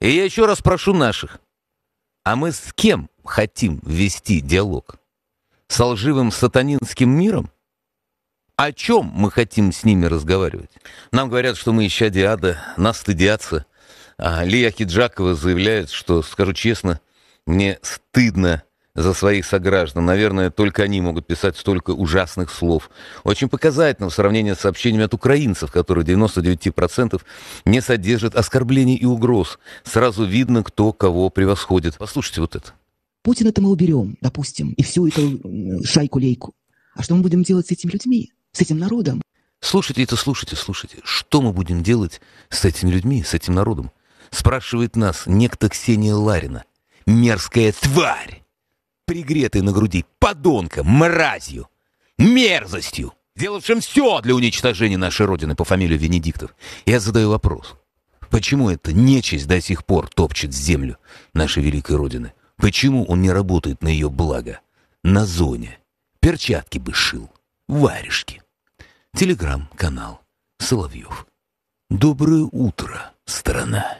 И я еще раз прошу наших. А мы с кем хотим вести диалог? С лживым сатанинским миром? О чем мы хотим с ними разговаривать? Нам говорят, что мы ища диада, нас стыдятся. А Лия Хиджакова заявляет, что, скажу честно, мне стыдно за своих сограждан. Наверное, только они могут писать столько ужасных слов. Очень показательно в сравнении с сообщениями от украинцев, которые 99% не содержат оскорблений и угроз. Сразу видно, кто кого превосходит. Послушайте вот это. Путина-то мы уберем, допустим, и всю эту шайку-лейку. А что мы будем делать с этими людьми, с этим народом? Слушайте это, слушайте, слушайте. Что мы будем делать с этими людьми, с этим народом? Спрашивает нас некто Ксения Ларина. Мерзкая тварь! пригретый на груди подонком, мразью, мерзостью, делавшим все для уничтожения нашей Родины по фамилии Венедиктов, я задаю вопрос. Почему эта нечисть до сих пор топчет землю нашей великой Родины? Почему он не работает на ее благо? На зоне. Перчатки бы шил. Варежки. Телеграм-канал. Соловьев. Доброе утро, страна.